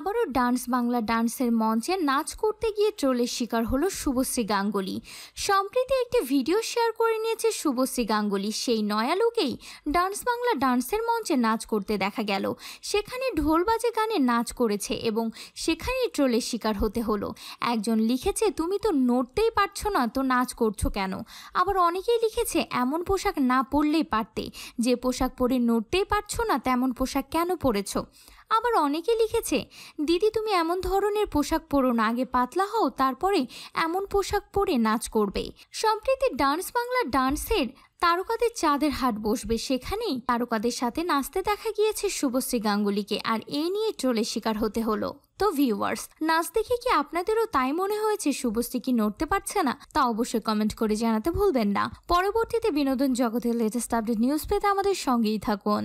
আবারও ডান্স বাংলা ডান্সের মঞ্চে নাচ করতে গিয়ে ট্রোলের শিকার হলো শুভশ্রী গাঙ্গুলি সম্প্রতি একটি ভিডিও শেয়ার করে নিয়েছে শুভশ্রী গাঙ্গুলি সেই নয়া লোকেই ডান্স বাংলা ডান্সের মঞ্চে নাচ করতে দেখা গেল সেখানে ঢোল বাজে গানে নাচ করেছে এবং সেখানেই ট্রোলের শিকার হতে হলো একজন লিখেছে তুমি তো নড়তেই পারছো না তো নাচ করছো কেন আবার অনেকেই লিখেছে এমন পোশাক না পরলেই পারতে যে পোশাক পরে নড়তেই পারছো না তেমন পোশাক কেন পরেছ আবার অনেকে লিখেছে দিদি তুমি এমন ধরনের পোশাক পরো না আগে পাতলা হও তারপরে এমন পোশাক পরে নাচ করবে সম্প্রতি ডান্স বাংলা ডান্সের তারকাদের চাঁদের হাট বসবে সেখানেই তারকাদের সাথে নাচতে দেখা গিয়েছে শুভশ্রী গাঙ্গুলিকে আর এ নিয়ে ট্রোলের শিকার হতে হলো তো ভিউয়ার্স নাচ দেখে কি আপনাদেরও তাই মনে হয়েছে শুভশ্রী কি নড়তে পারছে না তা অবশ্যই কমেন্ট করে জানাতে ভুলবেন না পরবর্তীতে বিনোদন জগতের লেটেস্ট আপডেট নিউজ পেতে আমাদের সঙ্গেই থাকুন